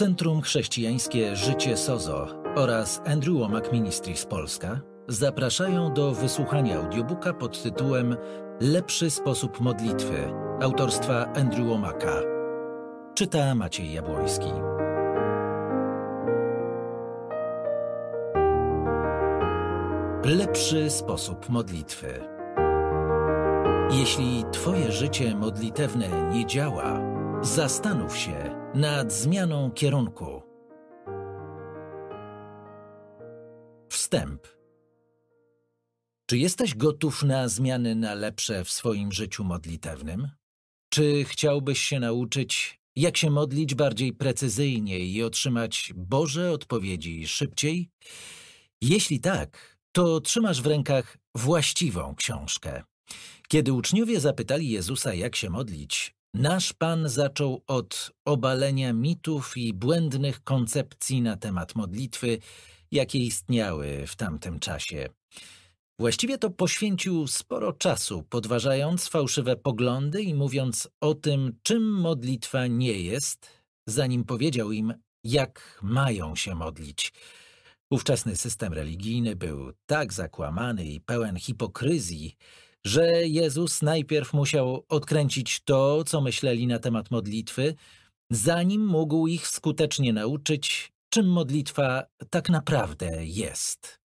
Centrum Chrześcijańskie Życie Sozo oraz Andrew Womack Ministries Polska zapraszają do wysłuchania audiobooka pod tytułem Lepszy sposób modlitwy autorstwa Andrew Womacka. Czyta Maciej Jabłoński. Lepszy sposób modlitwy. Jeśli Twoje życie modlitewne nie działa, Zastanów się nad zmianą kierunku. Wstęp. Czy jesteś gotów na zmiany na lepsze w swoim życiu modlitewnym? Czy chciałbyś się nauczyć, jak się modlić bardziej precyzyjnie i otrzymać Boże odpowiedzi szybciej? Jeśli tak, to trzymasz w rękach właściwą książkę. Kiedy uczniowie zapytali Jezusa, jak się modlić, Nasz Pan zaczął od obalenia mitów i błędnych koncepcji na temat modlitwy, jakie istniały w tamtym czasie. Właściwie to poświęcił sporo czasu, podważając fałszywe poglądy i mówiąc o tym, czym modlitwa nie jest, zanim powiedział im, jak mają się modlić. Ówczesny system religijny był tak zakłamany i pełen hipokryzji, że Jezus najpierw musiał odkręcić to, co myśleli na temat modlitwy, zanim mógł ich skutecznie nauczyć, czym modlitwa tak naprawdę jest.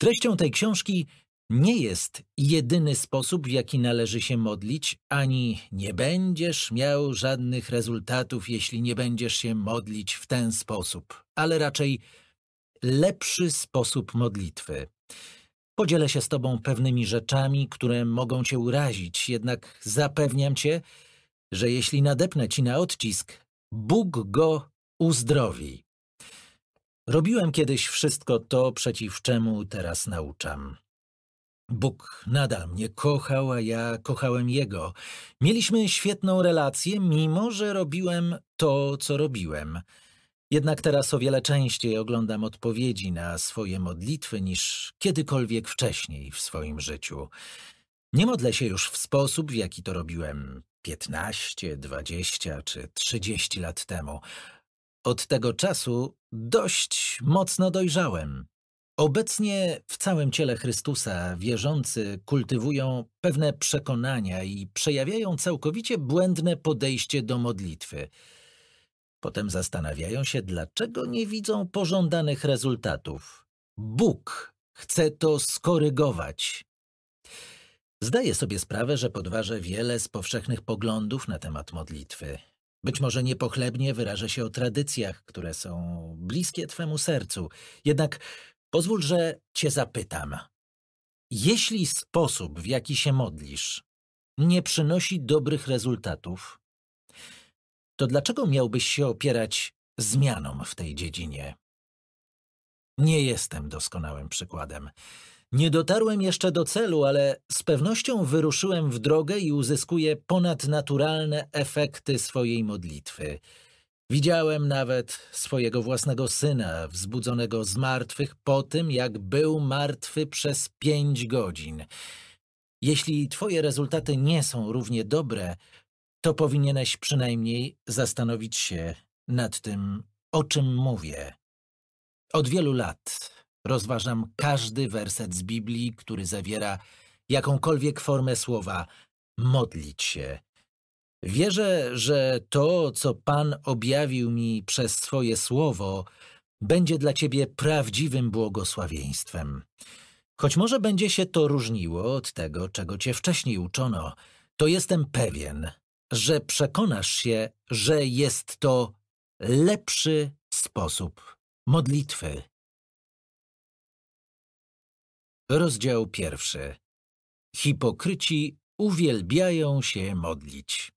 Treścią tej książki nie jest jedyny sposób, w jaki należy się modlić, ani nie będziesz miał żadnych rezultatów, jeśli nie będziesz się modlić w ten sposób, ale raczej lepszy sposób modlitwy. Podzielę się z Tobą pewnymi rzeczami, które mogą Cię urazić, jednak zapewniam Cię, że jeśli nadepnę Ci na odcisk, Bóg go uzdrowi. Robiłem kiedyś wszystko to, przeciw czemu teraz nauczam. Bóg nadal mnie kochał, a ja kochałem Jego. Mieliśmy świetną relację, mimo że robiłem to, co robiłem. Jednak teraz o wiele częściej oglądam odpowiedzi na swoje modlitwy niż kiedykolwiek wcześniej w swoim życiu. Nie modlę się już w sposób, w jaki to robiłem 15, 20 czy 30 lat temu. Od tego czasu dość mocno dojrzałem. Obecnie w całym ciele Chrystusa wierzący kultywują pewne przekonania i przejawiają całkowicie błędne podejście do modlitwy – Potem zastanawiają się, dlaczego nie widzą pożądanych rezultatów. Bóg chce to skorygować. Zdaję sobie sprawę, że podważę wiele z powszechnych poglądów na temat modlitwy. Być może niepochlebnie wyrażę się o tradycjach, które są bliskie Twemu sercu. Jednak pozwól, że Cię zapytam. Jeśli sposób, w jaki się modlisz, nie przynosi dobrych rezultatów, to dlaczego miałbyś się opierać zmianom w tej dziedzinie? Nie jestem doskonałym przykładem. Nie dotarłem jeszcze do celu, ale z pewnością wyruszyłem w drogę i uzyskuję ponadnaturalne efekty swojej modlitwy. Widziałem nawet swojego własnego syna, wzbudzonego z martwych po tym, jak był martwy przez pięć godzin. Jeśli twoje rezultaty nie są równie dobre, to powinieneś przynajmniej zastanowić się nad tym, o czym mówię. Od wielu lat rozważam każdy werset z Biblii, który zawiera jakąkolwiek formę słowa modlić się. Wierzę, że to, co Pan objawił mi przez swoje słowo, będzie dla ciebie prawdziwym błogosławieństwem. Choć może będzie się to różniło od tego, czego cię wcześniej uczono, to jestem pewien, że przekonasz się, że jest to lepszy sposób modlitwy. Rozdział pierwszy. Hipokryci uwielbiają się modlić.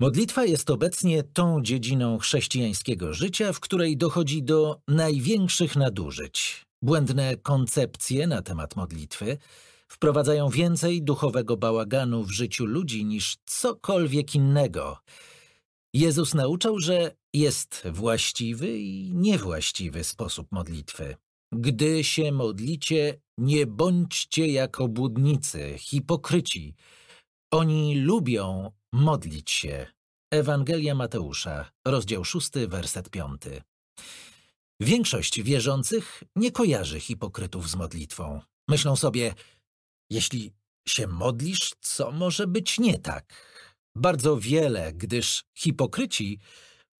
Modlitwa jest obecnie tą dziedziną chrześcijańskiego życia, w której dochodzi do największych nadużyć. Błędne koncepcje na temat modlitwy, wprowadzają więcej duchowego bałaganu w życiu ludzi niż cokolwiek innego. Jezus nauczał, że jest właściwy i niewłaściwy sposób modlitwy. Gdy się modlicie, nie bądźcie jak obłudnicy, hipokryci. Oni lubią modlić się. Ewangelia Mateusza, rozdział 6, werset 5. Większość wierzących nie kojarzy hipokrytów z modlitwą. Myślą sobie, jeśli się modlisz, co może być nie tak? Bardzo wiele, gdyż hipokryci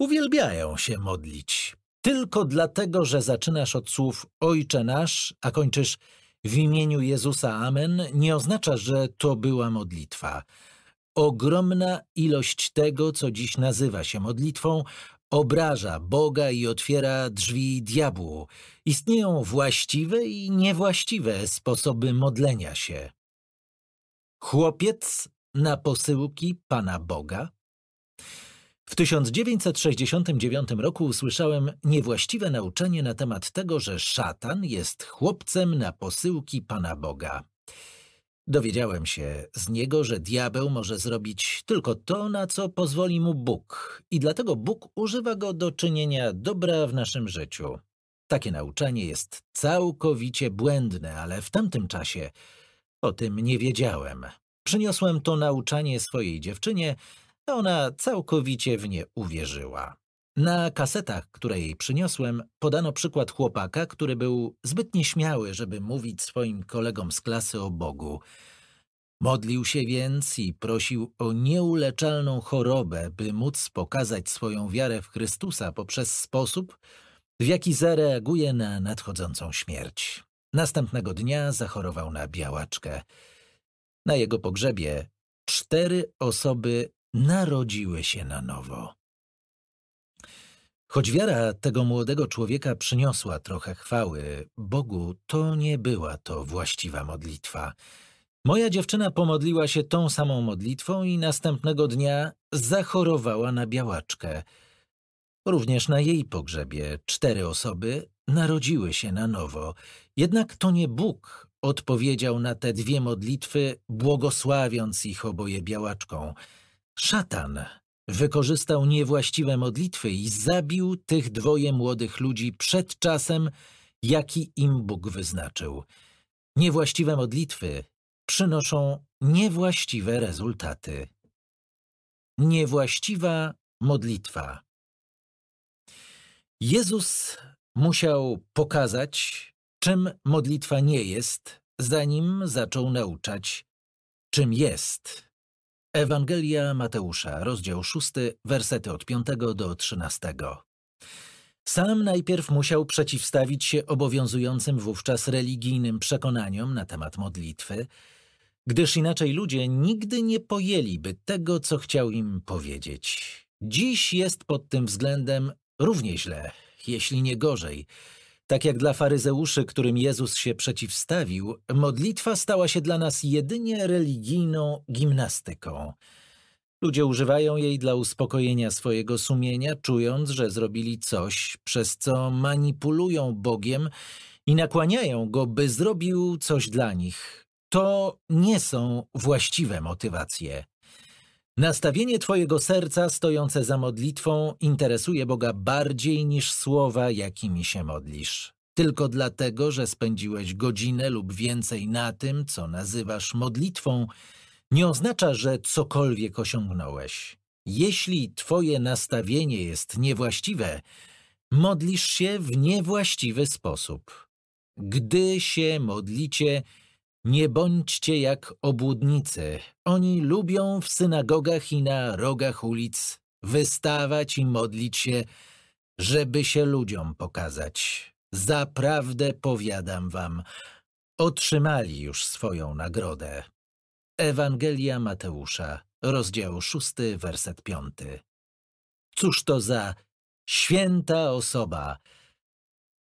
uwielbiają się modlić. Tylko dlatego, że zaczynasz od słów Ojcze nasz, a kończysz w imieniu Jezusa Amen, nie oznacza, że to była modlitwa. Ogromna ilość tego, co dziś nazywa się modlitwą, obraża Boga i otwiera drzwi diabłu. Istnieją właściwe i niewłaściwe sposoby modlenia się. Chłopiec na posyłki Pana Boga? W 1969 roku usłyszałem niewłaściwe nauczenie na temat tego, że szatan jest chłopcem na posyłki Pana Boga. Dowiedziałem się z niego, że diabeł może zrobić tylko to, na co pozwoli mu Bóg i dlatego Bóg używa go do czynienia dobra w naszym życiu. Takie nauczanie jest całkowicie błędne, ale w tamtym czasie o tym nie wiedziałem. Przyniosłem to nauczanie swojej dziewczynie, a ona całkowicie w nie uwierzyła. Na kasetach, które jej przyniosłem, podano przykład chłopaka, który był zbyt nieśmiały, żeby mówić swoim kolegom z klasy o Bogu. Modlił się więc i prosił o nieuleczalną chorobę, by móc pokazać swoją wiarę w Chrystusa poprzez sposób, w jaki zareaguje na nadchodzącą śmierć. Następnego dnia zachorował na białaczkę. Na jego pogrzebie cztery osoby narodziły się na nowo. Choć wiara tego młodego człowieka przyniosła trochę chwały Bogu, to nie była to właściwa modlitwa. Moja dziewczyna pomodliła się tą samą modlitwą i następnego dnia zachorowała na białaczkę. Również na jej pogrzebie cztery osoby narodziły się na nowo. Jednak to nie Bóg odpowiedział na te dwie modlitwy, błogosławiąc ich oboje białaczką. Szatan Wykorzystał niewłaściwe modlitwy i zabił tych dwoje młodych ludzi przed czasem, jaki im Bóg wyznaczył. Niewłaściwe modlitwy przynoszą niewłaściwe rezultaty. Niewłaściwa modlitwa. Jezus musiał pokazać, czym modlitwa nie jest, zanim zaczął nauczać, czym jest. Ewangelia Mateusza, rozdział 6, wersety od 5 do 13. Sam najpierw musiał przeciwstawić się obowiązującym wówczas religijnym przekonaniom na temat modlitwy, gdyż inaczej ludzie nigdy nie pojęliby tego, co chciał im powiedzieć. Dziś jest pod tym względem równie źle, jeśli nie gorzej. Tak jak dla faryzeuszy, którym Jezus się przeciwstawił, modlitwa stała się dla nas jedynie religijną gimnastyką. Ludzie używają jej dla uspokojenia swojego sumienia, czując, że zrobili coś, przez co manipulują Bogiem i nakłaniają go, by zrobił coś dla nich. To nie są właściwe motywacje. Nastawienie Twojego serca stojące za modlitwą interesuje Boga bardziej niż słowa, jakimi się modlisz. Tylko dlatego, że spędziłeś godzinę lub więcej na tym, co nazywasz modlitwą, nie oznacza, że cokolwiek osiągnąłeś. Jeśli Twoje nastawienie jest niewłaściwe, modlisz się w niewłaściwy sposób. Gdy się modlicie, nie bądźcie jak obłudnicy. Oni lubią w synagogach i na rogach ulic wystawać i modlić się, żeby się ludziom pokazać. Zaprawdę powiadam wam, otrzymali już swoją nagrodę. Ewangelia Mateusza, rozdział 6, werset 5. Cóż to za święta osoba?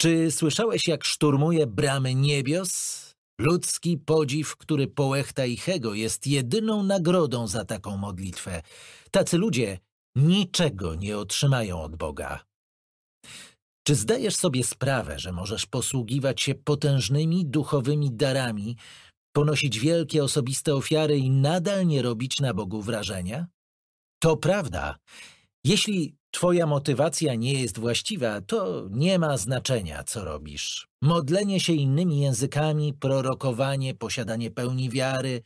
Czy słyszałeś, jak szturmuje bramy niebios? Ludzki podziw, który połechta ego, jest jedyną nagrodą za taką modlitwę. Tacy ludzie niczego nie otrzymają od Boga. Czy zdajesz sobie sprawę, że możesz posługiwać się potężnymi duchowymi darami, ponosić wielkie osobiste ofiary i nadal nie robić na Bogu wrażenia? To prawda. Jeśli Twoja motywacja nie jest właściwa, to nie ma znaczenia, co robisz. Modlenie się innymi językami, prorokowanie, posiadanie pełni wiary,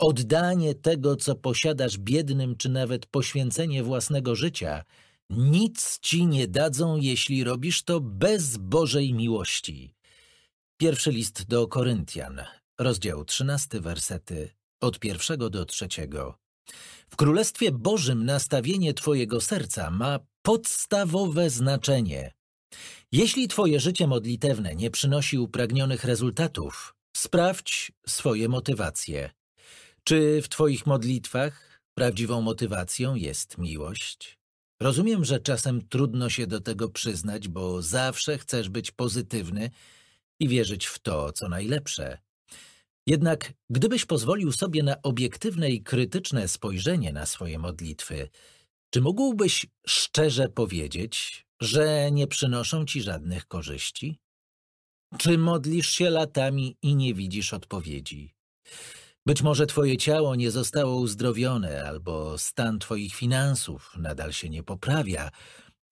oddanie tego, co posiadasz biednym, czy nawet poświęcenie własnego życia, nic ci nie dadzą, jeśli robisz to bez Bożej miłości. Pierwszy list do Koryntian, rozdział 13, wersety od pierwszego do trzeciego. W Królestwie Bożym nastawienie Twojego serca ma podstawowe znaczenie. Jeśli Twoje życie modlitewne nie przynosi upragnionych rezultatów, sprawdź swoje motywacje. Czy w Twoich modlitwach prawdziwą motywacją jest miłość? Rozumiem, że czasem trudno się do tego przyznać, bo zawsze chcesz być pozytywny i wierzyć w to, co najlepsze. Jednak gdybyś pozwolił sobie na obiektywne i krytyczne spojrzenie na swoje modlitwy, czy mógłbyś szczerze powiedzieć, że nie przynoszą ci żadnych korzyści? Czy modlisz się latami i nie widzisz odpowiedzi? Być może twoje ciało nie zostało uzdrowione, albo stan twoich finansów nadal się nie poprawia.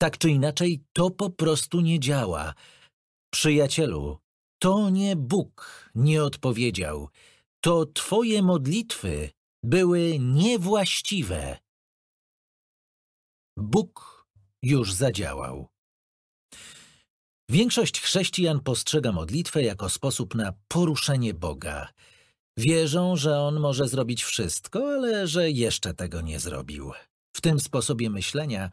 Tak czy inaczej, to po prostu nie działa. Przyjacielu, to nie Bóg nie odpowiedział, to Twoje modlitwy były niewłaściwe. Bóg już zadziałał. Większość chrześcijan postrzega modlitwę jako sposób na poruszenie Boga. Wierzą, że On może zrobić wszystko, ale że jeszcze tego nie zrobił. W tym sposobie myślenia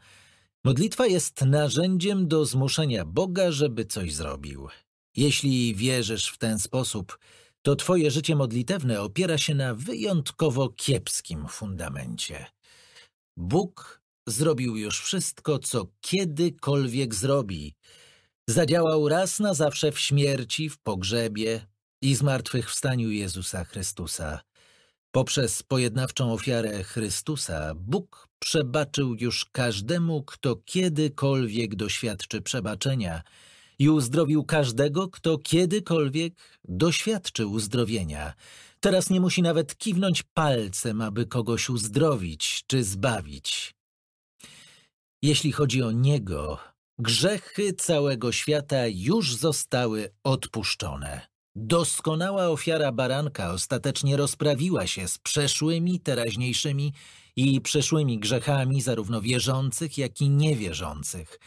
modlitwa jest narzędziem do zmuszenia Boga, żeby coś zrobił. Jeśli wierzysz w ten sposób, to twoje życie modlitewne opiera się na wyjątkowo kiepskim fundamencie. Bóg zrobił już wszystko, co kiedykolwiek zrobi. Zadziałał raz na zawsze w śmierci, w pogrzebie i zmartwychwstaniu Jezusa Chrystusa. Poprzez pojednawczą ofiarę Chrystusa Bóg przebaczył już każdemu, kto kiedykolwiek doświadczy przebaczenia – i uzdrowił każdego, kto kiedykolwiek doświadczył uzdrowienia. Teraz nie musi nawet kiwnąć palcem, aby kogoś uzdrowić czy zbawić. Jeśli chodzi o Niego, grzechy całego świata już zostały odpuszczone. Doskonała ofiara baranka ostatecznie rozprawiła się z przeszłymi, teraźniejszymi i przeszłymi grzechami zarówno wierzących, jak i niewierzących.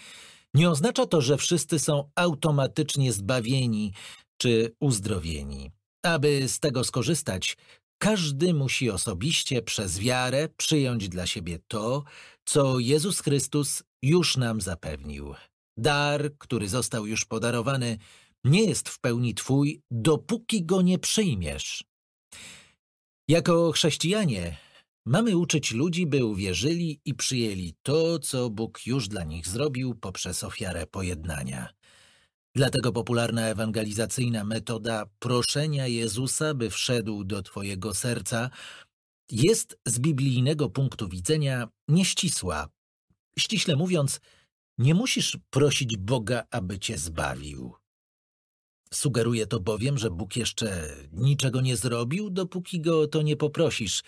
Nie oznacza to, że wszyscy są automatycznie zbawieni czy uzdrowieni. Aby z tego skorzystać, każdy musi osobiście przez wiarę przyjąć dla siebie to, co Jezus Chrystus już nam zapewnił. Dar, który został już podarowany, nie jest w pełni Twój, dopóki go nie przyjmiesz. Jako chrześcijanie Mamy uczyć ludzi, by uwierzyli i przyjęli to, co Bóg już dla nich zrobił poprzez ofiarę pojednania. Dlatego popularna ewangelizacyjna metoda proszenia Jezusa, by wszedł do Twojego serca, jest z biblijnego punktu widzenia nieścisła. Ściśle mówiąc, nie musisz prosić Boga, aby Cię zbawił. Sugeruje to bowiem, że Bóg jeszcze niczego nie zrobił, dopóki Go o to nie poprosisz –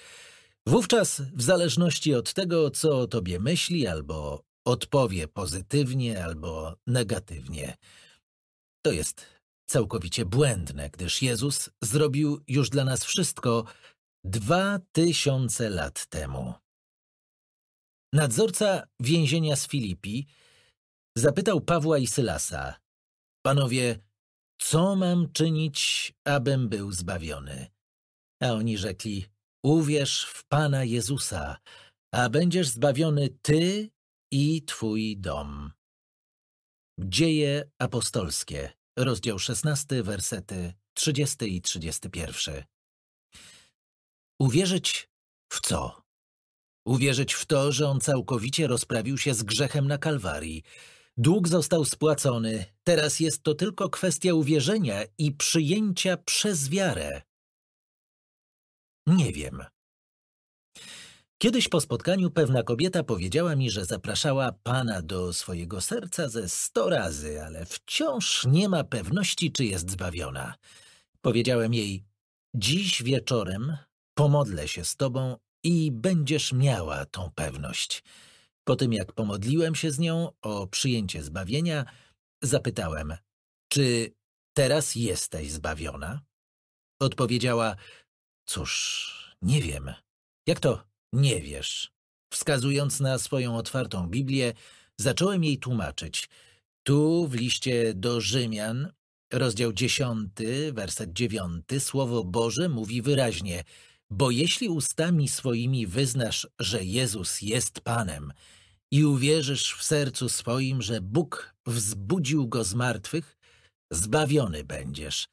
Wówczas, w zależności od tego, co o tobie myśli, albo odpowie pozytywnie, albo negatywnie. To jest całkowicie błędne, gdyż Jezus zrobił już dla nas wszystko dwa tysiące lat temu. Nadzorca więzienia z Filipi zapytał Pawła i Sylasa: Panowie, co mam czynić, abym był zbawiony? A oni rzekli: Uwierz w Pana Jezusa, a będziesz zbawiony Ty i Twój dom. Dzieje apostolskie, rozdział 16, wersety 30 i 31. Uwierzyć w co? Uwierzyć w to, że on całkowicie rozprawił się z grzechem na Kalwarii. Dług został spłacony, teraz jest to tylko kwestia uwierzenia i przyjęcia przez wiarę. Nie wiem. Kiedyś po spotkaniu pewna kobieta powiedziała mi, że zapraszała pana do swojego serca ze sto razy, ale wciąż nie ma pewności, czy jest zbawiona. Powiedziałem jej, dziś wieczorem pomodlę się z tobą i będziesz miała tą pewność. Po tym jak pomodliłem się z nią o przyjęcie zbawienia, zapytałem, czy teraz jesteś zbawiona? Odpowiedziała, Cóż, nie wiem. Jak to nie wiesz? Wskazując na swoją otwartą Biblię, zacząłem jej tłumaczyć. Tu w liście do Rzymian, rozdział 10, werset 9, słowo Boże mówi wyraźnie: Bo jeśli ustami swoimi wyznasz, że Jezus jest Panem i uwierzysz w sercu swoim, że Bóg wzbudził go z martwych, zbawiony będziesz.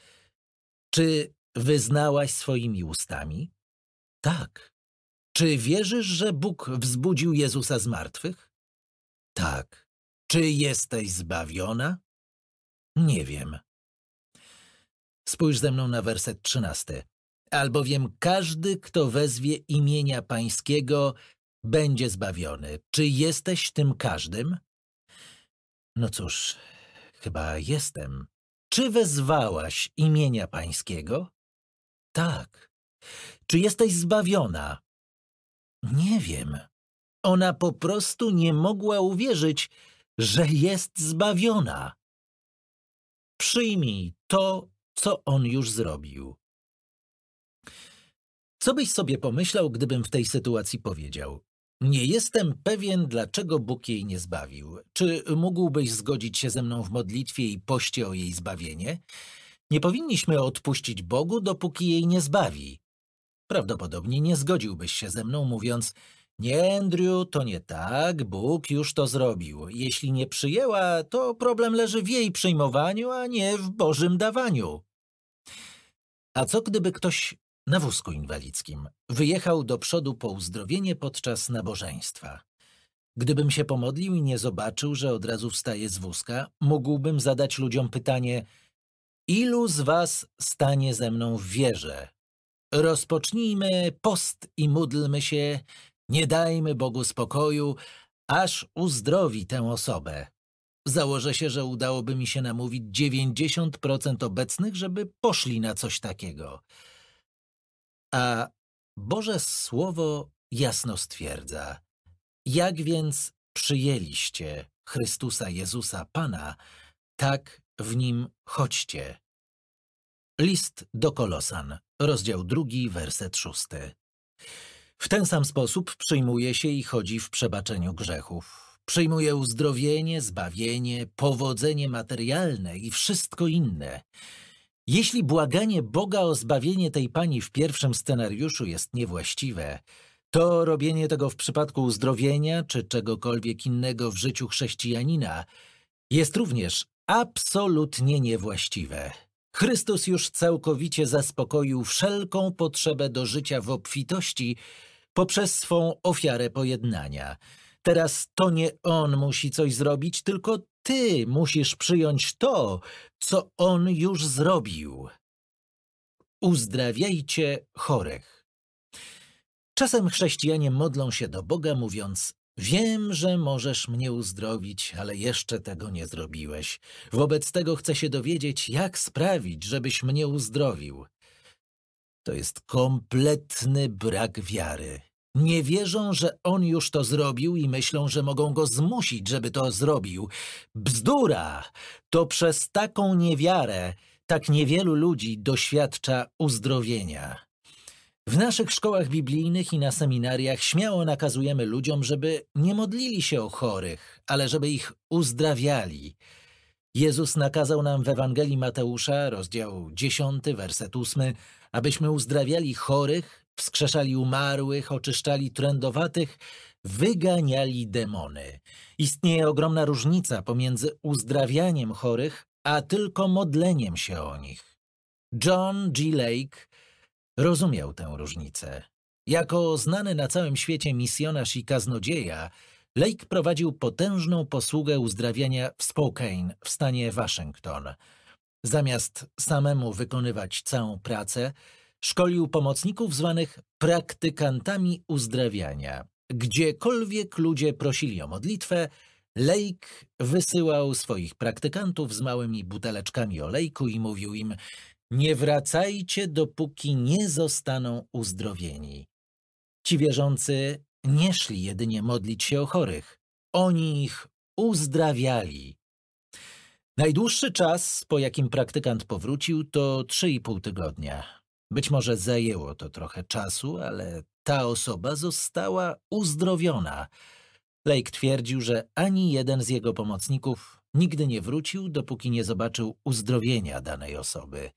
Czy Wyznałaś swoimi ustami? Tak. Czy wierzysz, że Bóg wzbudził Jezusa z martwych? Tak. Czy jesteś zbawiona? Nie wiem. Spójrz ze mną na werset trzynasty. Albowiem każdy, kto wezwie imienia Pańskiego, będzie zbawiony. Czy jesteś tym każdym? No cóż, chyba jestem. Czy wezwałaś imienia Pańskiego? Tak. Czy jesteś zbawiona? Nie wiem. Ona po prostu nie mogła uwierzyć, że jest zbawiona. Przyjmij to, co on już zrobił. Co byś sobie pomyślał, gdybym w tej sytuacji powiedział? Nie jestem pewien, dlaczego Bóg jej nie zbawił. Czy mógłbyś zgodzić się ze mną w modlitwie i poście o jej zbawienie? Nie powinniśmy odpuścić Bogu, dopóki jej nie zbawi. Prawdopodobnie nie zgodziłbyś się ze mną, mówiąc nie, Andrew, to nie tak, Bóg już to zrobił. Jeśli nie przyjęła, to problem leży w jej przyjmowaniu, a nie w Bożym dawaniu. A co gdyby ktoś na wózku inwalidzkim wyjechał do przodu po uzdrowienie podczas nabożeństwa? Gdybym się pomodlił i nie zobaczył, że od razu wstaje z wózka, mógłbym zadać ludziom pytanie – Ilu z was stanie ze mną w wierze? Rozpocznijmy post i módlmy się, nie dajmy Bogu spokoju, aż uzdrowi tę osobę. Założę się, że udałoby mi się namówić 90% obecnych, żeby poszli na coś takiego. A Boże Słowo jasno stwierdza: Jak więc przyjęliście Chrystusa Jezusa Pana, tak w nim chodźcie. List do Kolosan, rozdział drugi, werset szósty. W ten sam sposób przyjmuje się i chodzi w przebaczeniu grzechów. Przyjmuje uzdrowienie, zbawienie, powodzenie materialne i wszystko inne. Jeśli błaganie Boga o zbawienie tej pani w pierwszym scenariuszu jest niewłaściwe, to robienie tego w przypadku uzdrowienia czy czegokolwiek innego w życiu chrześcijanina jest również absolutnie niewłaściwe. Chrystus już całkowicie zaspokoił wszelką potrzebę do życia w obfitości poprzez swą ofiarę pojednania. Teraz to nie On musi coś zrobić, tylko Ty musisz przyjąć to, co On już zrobił. Uzdrawiajcie chorych. Czasem chrześcijanie modlą się do Boga, mówiąc Wiem, że możesz mnie uzdrowić, ale jeszcze tego nie zrobiłeś. Wobec tego chcę się dowiedzieć, jak sprawić, żebyś mnie uzdrowił. To jest kompletny brak wiary. Nie wierzą, że on już to zrobił i myślą, że mogą go zmusić, żeby to zrobił. Bzdura! To przez taką niewiarę tak niewielu ludzi doświadcza uzdrowienia. W naszych szkołach biblijnych i na seminariach śmiało nakazujemy ludziom, żeby nie modlili się o chorych, ale żeby ich uzdrawiali. Jezus nakazał nam w Ewangelii Mateusza, rozdział 10, werset 8, abyśmy uzdrawiali chorych, wskrzeszali umarłych, oczyszczali trędowatych, wyganiali demony. Istnieje ogromna różnica pomiędzy uzdrawianiem chorych, a tylko modleniem się o nich. John G. Lake Rozumiał tę różnicę. Jako znany na całym świecie misjonarz i kaznodzieja, Lake prowadził potężną posługę uzdrawiania w Spokane w stanie Waszyngton. Zamiast samemu wykonywać całą pracę, szkolił pomocników zwanych praktykantami uzdrawiania. Gdziekolwiek ludzie prosili o modlitwę, Lake wysyłał swoich praktykantów z małymi buteleczkami olejku i mówił im nie wracajcie, dopóki nie zostaną uzdrowieni. Ci wierzący nie szli jedynie modlić się o chorych, oni ich uzdrawiali. Najdłuższy czas, po jakim praktykant powrócił, to trzy i pół tygodnia. Być może zajęło to trochę czasu, ale ta osoba została uzdrowiona. Lake twierdził, że ani jeden z jego pomocników nigdy nie wrócił, dopóki nie zobaczył uzdrowienia danej osoby.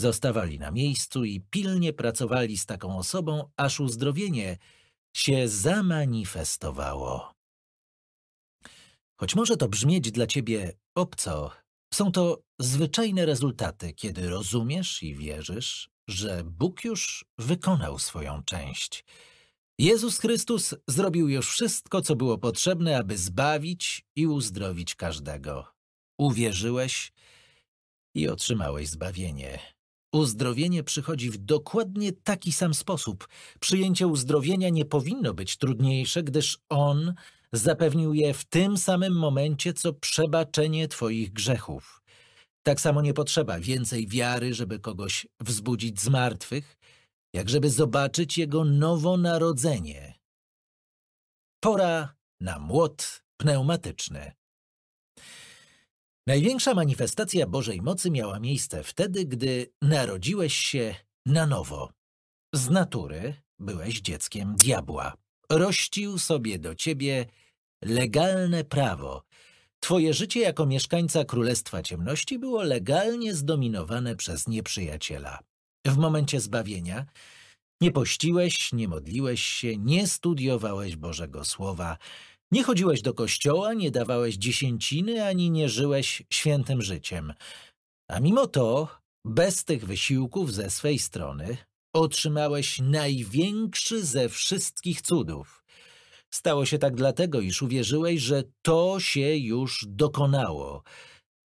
Zostawali na miejscu i pilnie pracowali z taką osobą, aż uzdrowienie się zamanifestowało. Choć może to brzmieć dla ciebie obco, są to zwyczajne rezultaty, kiedy rozumiesz i wierzysz, że Bóg już wykonał swoją część. Jezus Chrystus zrobił już wszystko, co było potrzebne, aby zbawić i uzdrowić każdego. Uwierzyłeś i otrzymałeś zbawienie. Uzdrowienie przychodzi w dokładnie taki sam sposób. Przyjęcie uzdrowienia nie powinno być trudniejsze, gdyż On zapewnił je w tym samym momencie, co przebaczenie Twoich grzechów. Tak samo nie potrzeba więcej wiary, żeby kogoś wzbudzić z martwych, jak żeby zobaczyć jego nowonarodzenie. Pora na młot pneumatyczny. Największa manifestacja Bożej mocy miała miejsce wtedy, gdy narodziłeś się na nowo. Z natury byłeś dzieckiem diabła. Rościł sobie do ciebie legalne prawo. Twoje życie jako mieszkańca Królestwa Ciemności było legalnie zdominowane przez nieprzyjaciela. W momencie zbawienia nie pościłeś, nie modliłeś się, nie studiowałeś Bożego Słowa, nie chodziłeś do kościoła, nie dawałeś dziesięciny, ani nie żyłeś świętym życiem. A mimo to, bez tych wysiłków ze swej strony, otrzymałeś największy ze wszystkich cudów. Stało się tak dlatego, iż uwierzyłeś, że to się już dokonało.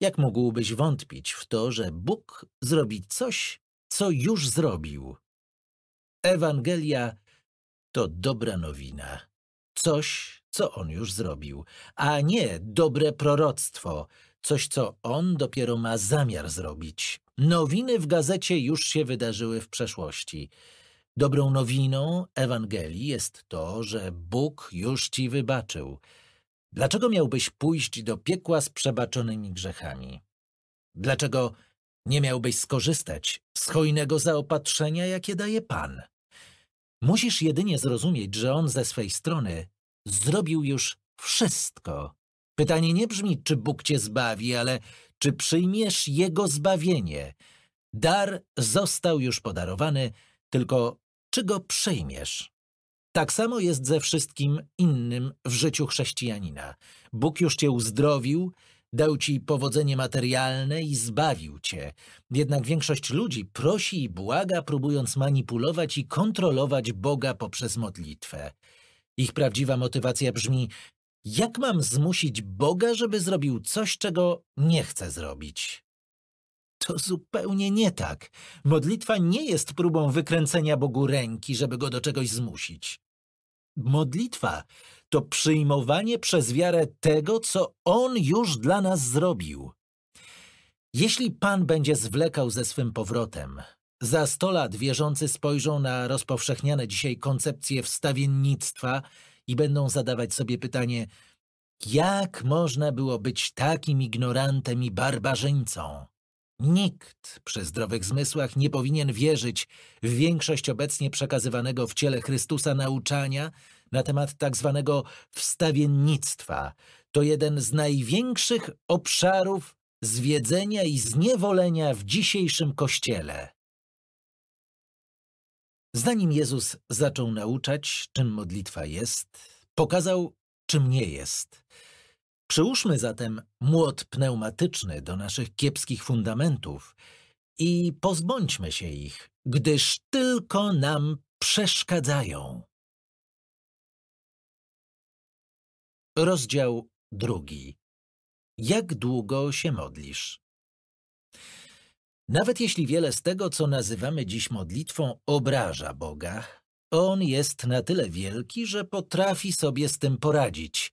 Jak mógłbyś wątpić w to, że Bóg zrobi coś, co już zrobił? Ewangelia to dobra nowina. Coś, co on już zrobił, a nie dobre proroctwo, coś co on dopiero ma zamiar zrobić. Nowiny w gazecie już się wydarzyły w przeszłości. Dobrą nowiną Ewangelii jest to, że Bóg już ci wybaczył. Dlaczego miałbyś pójść do piekła z przebaczonymi grzechami? Dlaczego nie miałbyś skorzystać z hojnego zaopatrzenia, jakie daje Pan? Musisz jedynie zrozumieć, że On ze swej strony zrobił już wszystko. Pytanie nie brzmi, czy Bóg cię zbawi, ale czy przyjmiesz Jego zbawienie. Dar został już podarowany, tylko czy go przyjmiesz? Tak samo jest ze wszystkim innym w życiu chrześcijanina. Bóg już cię uzdrowił, dał ci powodzenie materialne i zbawił cię. Jednak większość ludzi prosi i błaga, próbując manipulować i kontrolować Boga poprzez modlitwę. Ich prawdziwa motywacja brzmi: jak mam zmusić Boga, żeby zrobił coś, czego nie chce zrobić? To zupełnie nie tak. Modlitwa nie jest próbą wykręcenia Bogu ręki, żeby go do czegoś zmusić. Modlitwa to przyjmowanie przez wiarę tego, co On już dla nas zrobił. Jeśli Pan będzie zwlekał ze swym powrotem, za 100 lat wierzący spojrzą na rozpowszechniane dzisiaj koncepcje wstawiennictwa i będą zadawać sobie pytanie, jak można było być takim ignorantem i barbarzyńcą? Nikt przy zdrowych zmysłach nie powinien wierzyć w większość obecnie przekazywanego w ciele Chrystusa nauczania na temat tak zwanego wstawiennictwa. To jeden z największych obszarów zwiedzenia i zniewolenia w dzisiejszym Kościele. Zanim Jezus zaczął nauczać, czym modlitwa jest, pokazał, czym nie jest. Przyłóżmy zatem młot pneumatyczny do naszych kiepskich fundamentów i pozbądźmy się ich, gdyż tylko nam przeszkadzają. Rozdział drugi. Jak długo się modlisz? Nawet jeśli wiele z tego, co nazywamy dziś modlitwą, obraża Boga, On jest na tyle wielki, że potrafi sobie z tym poradzić.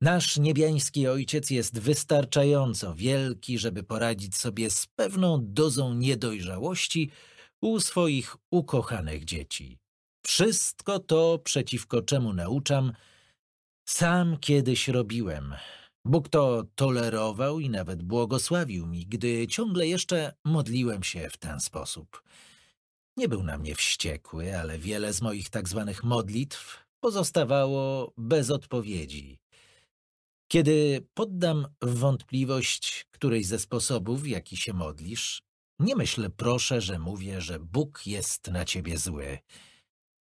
Nasz niebiański Ojciec jest wystarczająco wielki, żeby poradzić sobie z pewną dozą niedojrzałości u swoich ukochanych dzieci. Wszystko to, przeciwko czemu nauczam, sam kiedyś robiłem – Bóg to tolerował i nawet błogosławił mi, gdy ciągle jeszcze modliłem się w ten sposób. Nie był na mnie wściekły, ale wiele z moich tak zwanych modlitw pozostawało bez odpowiedzi. Kiedy poddam wątpliwość którejś ze sposobów, w jaki się modlisz, nie myśl proszę, że mówię, że Bóg jest na ciebie zły.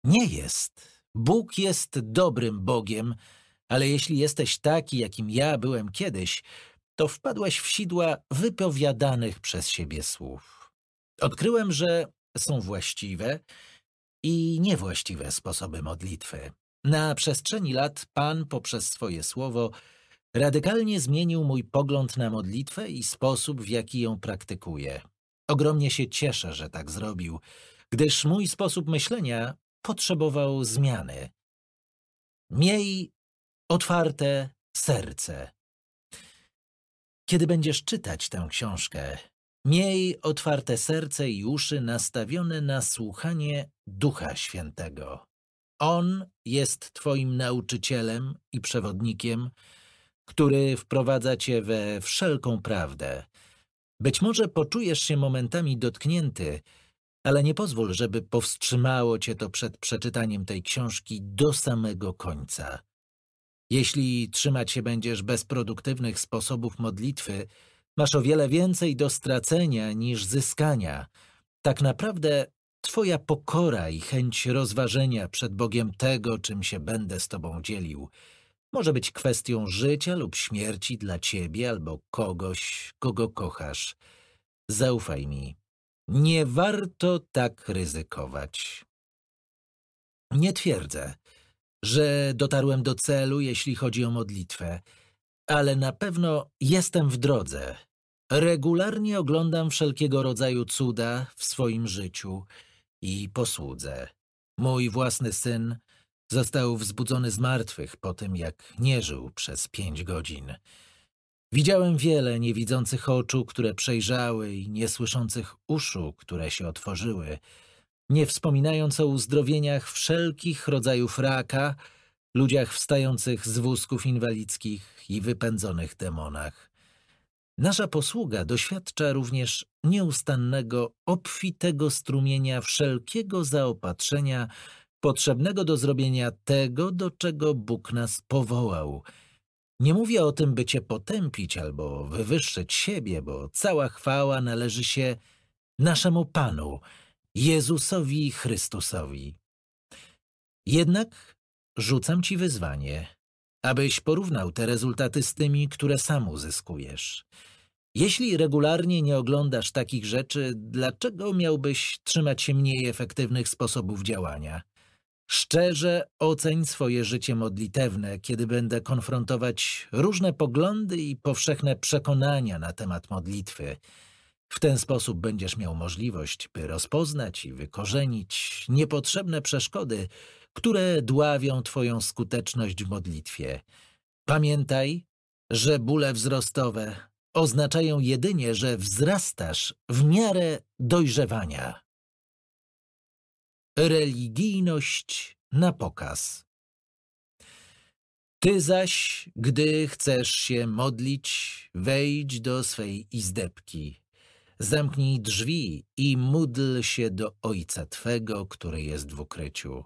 Nie jest. Bóg jest dobrym Bogiem, ale jeśli jesteś taki, jakim ja byłem kiedyś, to wpadłeś w sidła wypowiadanych przez siebie słów. Odkryłem, że są właściwe i niewłaściwe sposoby modlitwy. Na przestrzeni lat Pan poprzez swoje słowo radykalnie zmienił mój pogląd na modlitwę i sposób, w jaki ją praktykuję. Ogromnie się cieszę, że tak zrobił, gdyż mój sposób myślenia potrzebował zmiany. Miej Otwarte serce. Kiedy będziesz czytać tę książkę, miej otwarte serce i uszy nastawione na słuchanie Ducha Świętego. On jest Twoim nauczycielem i przewodnikiem, który wprowadza Cię we wszelką prawdę. Być może poczujesz się momentami dotknięty, ale nie pozwól, żeby powstrzymało Cię to przed przeczytaniem tej książki do samego końca. Jeśli trzymać się będziesz bezproduktywnych sposobów modlitwy, masz o wiele więcej do stracenia niż zyskania. Tak naprawdę Twoja pokora i chęć rozważenia przed Bogiem tego, czym się będę z Tobą dzielił, może być kwestią życia lub śmierci dla Ciebie albo kogoś, kogo kochasz. Zaufaj mi, nie warto tak ryzykować. Nie twierdzę, że dotarłem do celu, jeśli chodzi o modlitwę, ale na pewno jestem w drodze. Regularnie oglądam wszelkiego rodzaju cuda w swoim życiu i posłudze. Mój własny syn został wzbudzony z martwych po tym, jak nie żył przez pięć godzin. Widziałem wiele niewidzących oczu, które przejrzały i niesłyszących uszu, które się otworzyły – nie wspominając o uzdrowieniach wszelkich rodzajów raka, ludziach wstających z wózków inwalidzkich i wypędzonych demonach. Nasza posługa doświadcza również nieustannego, obfitego strumienia wszelkiego zaopatrzenia potrzebnego do zrobienia tego, do czego Bóg nas powołał. Nie mówię o tym, by Cię potępić albo wywyższyć siebie, bo cała chwała należy się naszemu Panu – Jezusowi Chrystusowi. Jednak rzucam ci wyzwanie, abyś porównał te rezultaty z tymi, które sam uzyskujesz. Jeśli regularnie nie oglądasz takich rzeczy, dlaczego miałbyś trzymać się mniej efektywnych sposobów działania? Szczerze oceń swoje życie modlitewne, kiedy będę konfrontować różne poglądy i powszechne przekonania na temat modlitwy – w ten sposób będziesz miał możliwość, by rozpoznać i wykorzenić niepotrzebne przeszkody, które dławią Twoją skuteczność w modlitwie. Pamiętaj, że bóle wzrostowe oznaczają jedynie, że wzrastasz w miarę dojrzewania. Religijność na pokaz. Ty zaś, gdy chcesz się modlić, wejdź do swej izdebki Zamknij drzwi i módl się do Ojca Twego, który jest w ukryciu.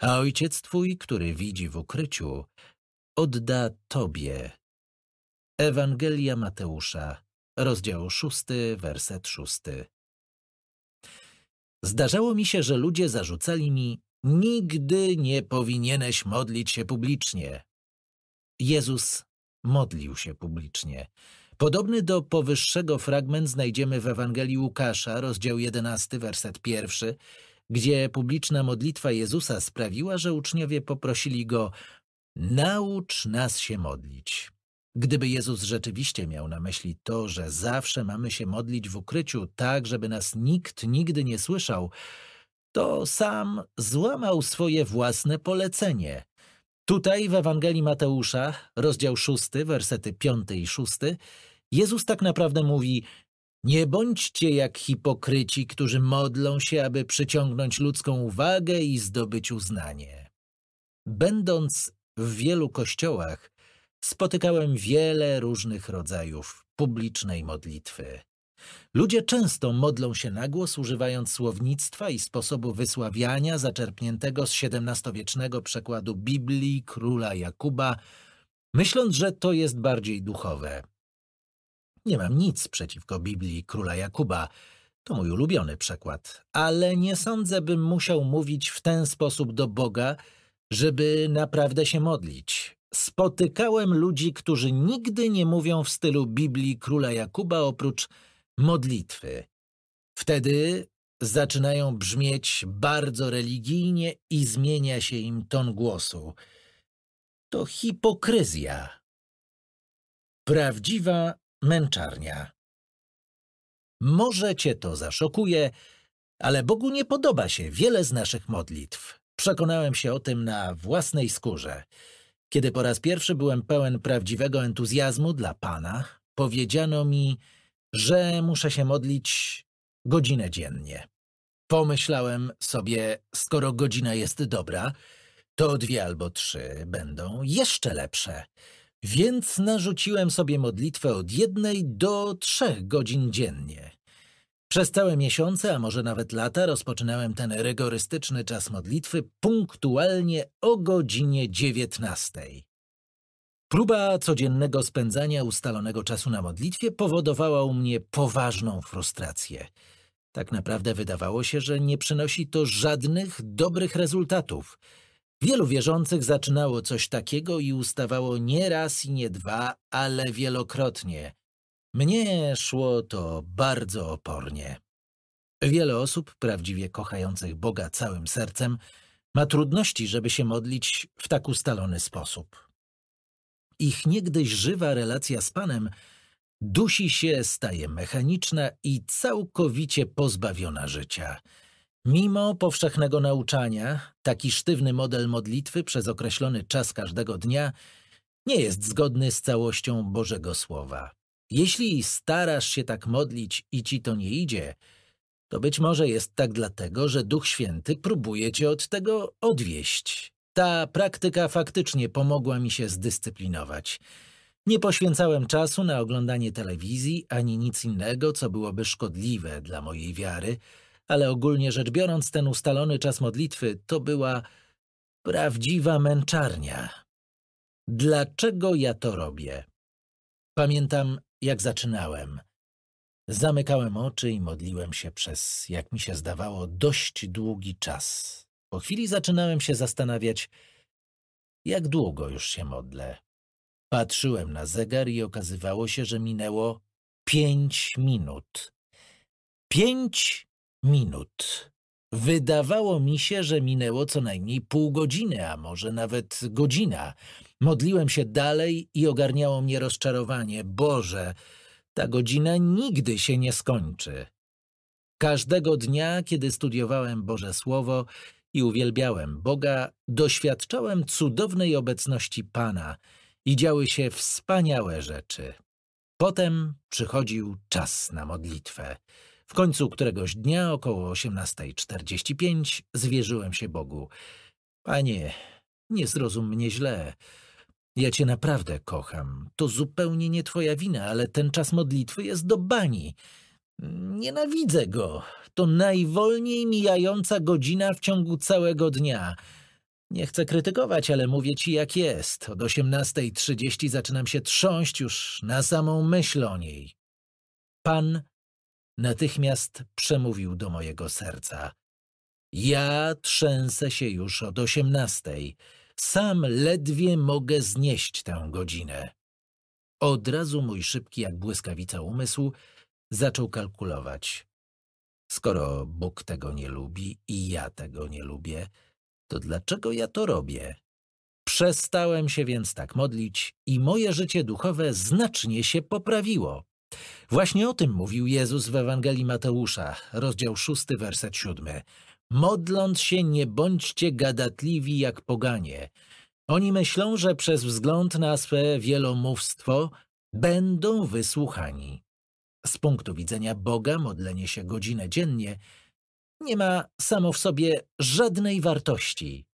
A Ojciec Twój, który widzi w ukryciu, odda Tobie. Ewangelia Mateusza, rozdział 6, werset 6. Zdarzało mi się, że ludzie zarzucali mi, nigdy nie powinieneś modlić się publicznie. Jezus modlił się publicznie. Podobny do powyższego fragment znajdziemy w Ewangelii Łukasza, rozdział 11, werset 1, gdzie publiczna modlitwa Jezusa sprawiła, że uczniowie poprosili Go Naucz nas się modlić. Gdyby Jezus rzeczywiście miał na myśli to, że zawsze mamy się modlić w ukryciu, tak żeby nas nikt nigdy nie słyszał, to sam złamał swoje własne polecenie. Tutaj w Ewangelii Mateusza, rozdział 6, wersety 5 i 6, Jezus tak naprawdę mówi: Nie bądźcie jak hipokryci, którzy modlą się, aby przyciągnąć ludzką uwagę i zdobyć uznanie. Będąc w wielu kościołach, spotykałem wiele różnych rodzajów publicznej modlitwy. Ludzie często modlą się na głos, używając słownictwa i sposobu wysławiania zaczerpniętego z XVII-wiecznego przekładu Biblii króla Jakuba, myśląc, że to jest bardziej duchowe. Nie mam nic przeciwko Biblii króla Jakuba, to mój ulubiony przekład, ale nie sądzę, bym musiał mówić w ten sposób do Boga, żeby naprawdę się modlić. Spotykałem ludzi, którzy nigdy nie mówią w stylu Biblii króla Jakuba oprócz modlitwy. Wtedy zaczynają brzmieć bardzo religijnie i zmienia się im ton głosu. To hipokryzja. Prawdziwa Męczarnia. Może cię to zaszokuje, ale Bogu nie podoba się wiele z naszych modlitw. Przekonałem się o tym na własnej skórze. Kiedy po raz pierwszy byłem pełen prawdziwego entuzjazmu dla Pana, powiedziano mi, że muszę się modlić godzinę dziennie. Pomyślałem sobie, skoro godzina jest dobra, to dwie albo trzy będą jeszcze lepsze. Więc narzuciłem sobie modlitwę od jednej do trzech godzin dziennie. Przez całe miesiące, a może nawet lata, rozpoczynałem ten rygorystyczny czas modlitwy punktualnie o godzinie dziewiętnastej. Próba codziennego spędzania ustalonego czasu na modlitwie powodowała u mnie poważną frustrację. Tak naprawdę wydawało się, że nie przynosi to żadnych dobrych rezultatów – Wielu wierzących zaczynało coś takiego i ustawało nie raz i nie dwa, ale wielokrotnie. Mnie szło to bardzo opornie. Wiele osób, prawdziwie kochających Boga całym sercem, ma trudności, żeby się modlić w tak ustalony sposób. Ich niegdyś żywa relacja z Panem dusi się, staje mechaniczna i całkowicie pozbawiona życia – Mimo powszechnego nauczania, taki sztywny model modlitwy przez określony czas każdego dnia nie jest zgodny z całością Bożego Słowa. Jeśli starasz się tak modlić i ci to nie idzie, to być może jest tak dlatego, że Duch Święty próbuje cię od tego odwieść. Ta praktyka faktycznie pomogła mi się zdyscyplinować. Nie poświęcałem czasu na oglądanie telewizji ani nic innego, co byłoby szkodliwe dla mojej wiary, ale ogólnie rzecz biorąc ten ustalony czas modlitwy to była prawdziwa męczarnia. Dlaczego ja to robię? Pamiętam, jak zaczynałem. Zamykałem oczy i modliłem się przez, jak mi się zdawało, dość długi czas. Po chwili zaczynałem się zastanawiać, jak długo już się modlę. Patrzyłem na zegar i okazywało się, że minęło pięć minut. Pięć minut. Wydawało mi się, że minęło co najmniej pół godziny, a może nawet godzina. Modliłem się dalej i ogarniało mnie rozczarowanie. Boże, ta godzina nigdy się nie skończy. Każdego dnia, kiedy studiowałem Boże Słowo i uwielbiałem Boga, doświadczałem cudownej obecności Pana i działy się wspaniałe rzeczy. Potem przychodził czas na modlitwę. W końcu któregoś dnia około 18.45 zwierzyłem się Bogu. Panie, nie zrozum mnie źle. Ja cię naprawdę kocham. To zupełnie nie twoja wina, ale ten czas modlitwy jest do bani. Nienawidzę go. To najwolniej mijająca godzina w ciągu całego dnia. Nie chcę krytykować, ale mówię ci jak jest. Od 18.30 zaczynam się trząść już na samą myśl o niej. Pan natychmiast przemówił do mojego serca. Ja trzęsę się już od osiemnastej. Sam ledwie mogę znieść tę godzinę. Od razu mój szybki jak błyskawica umysł zaczął kalkulować. Skoro Bóg tego nie lubi i ja tego nie lubię, to dlaczego ja to robię? Przestałem się więc tak modlić i moje życie duchowe znacznie się poprawiło. Właśnie o tym mówił Jezus w Ewangelii Mateusza, rozdział 6, werset 7. Modląc się, nie bądźcie gadatliwi jak poganie. Oni myślą, że przez wzgląd na swe wielomówstwo będą wysłuchani. Z punktu widzenia Boga modlenie się godzinę dziennie nie ma samo w sobie żadnej wartości.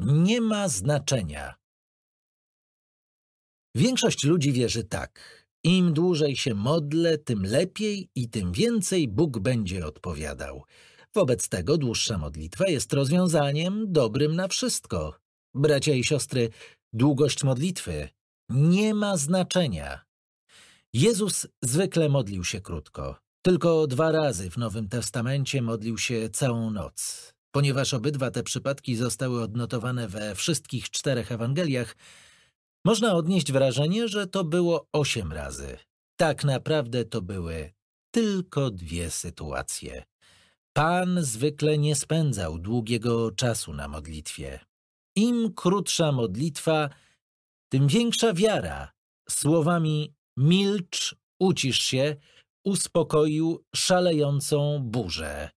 Nie ma znaczenia. Większość ludzi wierzy tak. Im dłużej się modlę, tym lepiej i tym więcej Bóg będzie odpowiadał. Wobec tego dłuższa modlitwa jest rozwiązaniem dobrym na wszystko. Bracia i siostry, długość modlitwy nie ma znaczenia. Jezus zwykle modlił się krótko. Tylko dwa razy w Nowym Testamencie modlił się całą noc. Ponieważ obydwa te przypadki zostały odnotowane we wszystkich czterech Ewangeliach, można odnieść wrażenie, że to było osiem razy. Tak naprawdę to były tylko dwie sytuacje. Pan zwykle nie spędzał długiego czasu na modlitwie. Im krótsza modlitwa, tym większa wiara. Słowami milcz, ucisz się, uspokoił szalejącą burzę.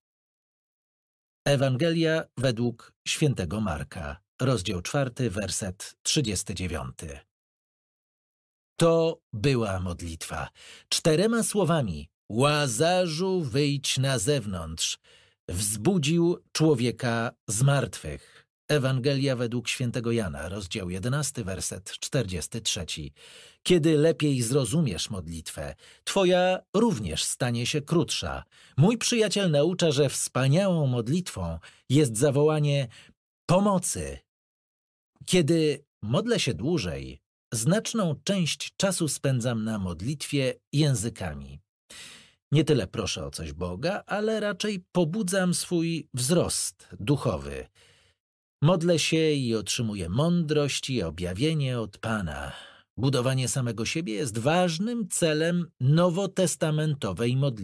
Ewangelia według świętego Marka rozdział 4, werset 39. To była modlitwa. Czterema słowami Łazarzu wyjdź na zewnątrz. Wzbudził człowieka z martwych. Ewangelia według świętego Jana, rozdział 11, werset 43. Kiedy lepiej zrozumiesz modlitwę, twoja również stanie się krótsza. Mój przyjaciel naucza, że wspaniałą modlitwą jest zawołanie pomocy kiedy modlę się dłużej, znaczną część czasu spędzam na modlitwie językami. Nie tyle proszę o coś Boga, ale raczej pobudzam swój wzrost duchowy. Modlę się i otrzymuję mądrość i objawienie od Pana. Budowanie samego siebie jest ważnym celem nowotestamentowej modlitwy.